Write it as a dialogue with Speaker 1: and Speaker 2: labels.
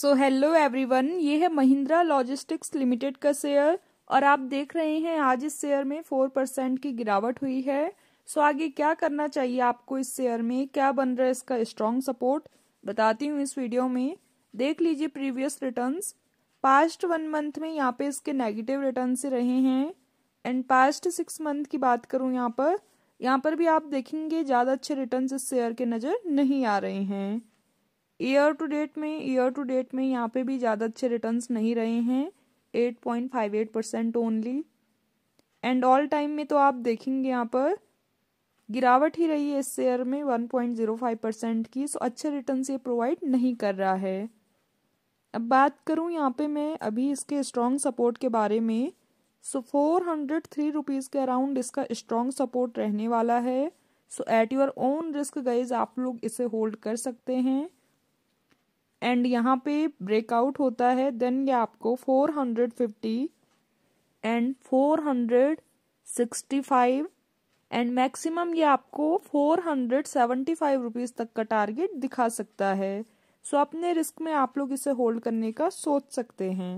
Speaker 1: so hello everyone ये है Mahindra logistics limited का शेयर और आप देख रहे हैं आज इस शेयर में फोर परसेंट की गिरावट हुई है सो आगे क्या करना चाहिए आपको इस शेयर में क्या बन रहा है इसका स्ट्रांग सपोर्ट बताती हूँ इस वीडियो में देख लीजिए previous returns past one month में यहाँ पे इसके नेगेटिव रिटर्न से रहे हैं एंड पास्ट सिक्स मंथ की बात करूँ यहाँ पर यहाँ पर भी आप देखेंगे ज़्यादा अच्छे रिटर्न इस शेयर के नज़र नहीं आ रहे हैं ईयर टू डेट में ईयर टू डेट में यहाँ पे भी ज़्यादा अच्छे रिटर्न्स नहीं रहे हैं 8.58 percent only and all time में तो आप देखेंगे यहाँ पर गिरावट ही रही है इस शेयर में 1.05 परसेंट की सो अच्छे रिटर्न ये प्रोवाइड नहीं कर रहा है अब बात करूँ यहाँ पे मैं अभी इसके स्ट्रॉन्ग सपोर्ट के बारे में so four hundred three rupees के अराउंड इसका स्ट्रॉन्ग सपोर्ट रहने वाला है so at your own risk guys आप लोग इसे होल्ड कर सकते हैं एंड यहाँ पे ब्रेकआउट होता है देन ये आपको 450 एंड 465 एंड मैक्सिमम ये आपको 475 रुपीस तक का टारगेट दिखा सकता है सो so, अपने रिस्क में आप लोग इसे होल्ड करने का सोच सकते हैं